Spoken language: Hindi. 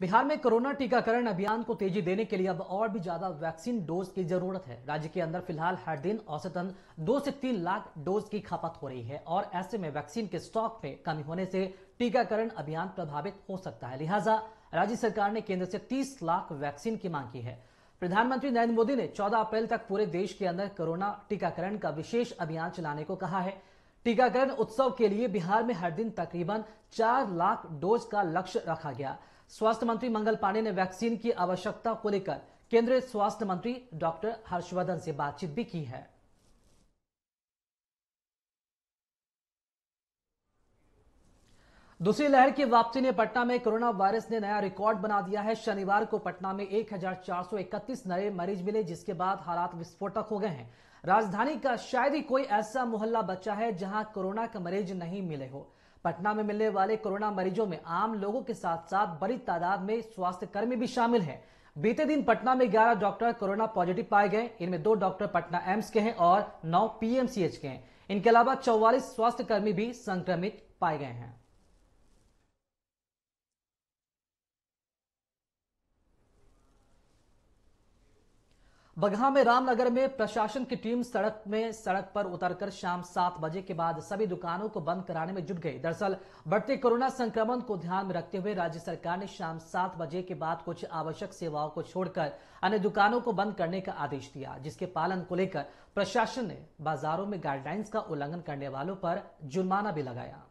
बिहार में कोरोना टीकाकरण अभियान को तेजी देने के लिए अब और भी ज्यादा वैक्सीन डोज की जरूरत है राज्य के अंदर फिलहाल हर दिन औसतन दो से तीन लाख डोज की खपत हो रही है और ऐसे में वैक्सीन के स्टॉक में कमी होने से टीकाकरण अभियान प्रभावित हो सकता है लिहाजा राज्य सरकार ने केंद्र से तीस लाख वैक्सीन की मांग की है प्रधानमंत्री नरेंद्र मोदी ने चौदह अप्रैल तक पूरे देश के अंदर कोरोना टीकाकरण का विशेष अभियान चलाने को कहा है टीकाकरण उत्सव के लिए बिहार में हर दिन तकरीबन चार लाख डोज का लक्ष्य रखा गया स्वास्थ्य मंत्री मंगल पांडे ने वैक्सीन की आवश्यकता को लेकर केंद्रीय स्वास्थ्य मंत्री डॉक्टर हर्षवर्धन से बातचीत भी की है दूसरी लहर की वापसी ने पटना में कोरोना वायरस ने नया रिकॉर्ड बना दिया है शनिवार को पटना में 1431 नए मरीज मिले जिसके बाद हालात विस्फोटक हो गए हैं राजधानी का शायद ही कोई ऐसा मोहल्ला बचा है जहां कोरोना का मरीज नहीं मिले हो पटना में मिलने वाले कोरोना मरीजों में आम लोगों के साथ साथ बड़ी तादाद में स्वास्थ्यकर्मी भी शामिल हैं बीते दिन पटना में 11 डॉक्टर कोरोना पॉजिटिव पाए गए इनमें दो डॉक्टर पटना एम्स के हैं और नौ पीएमसीएच के हैं इनके अलावा 44 स्वास्थ्यकर्मी भी संक्रमित पाए गए हैं बगहा में रामनगर में प्रशासन की टीम सड़क में सड़क पर उतरकर शाम सात बजे के बाद सभी दुकानों को बंद कराने में जुट गई दरअसल बढ़ते कोरोना संक्रमण को ध्यान में रखते हुए राज्य सरकार ने शाम सात बजे के बाद कुछ आवश्यक सेवाओं को छोड़कर अन्य दुकानों को बंद करने का आदेश दिया जिसके पालन को लेकर प्रशासन ने बाजारों में गाइडलाइंस का उल्लंघन करने वालों पर जुर्माना भी लगाया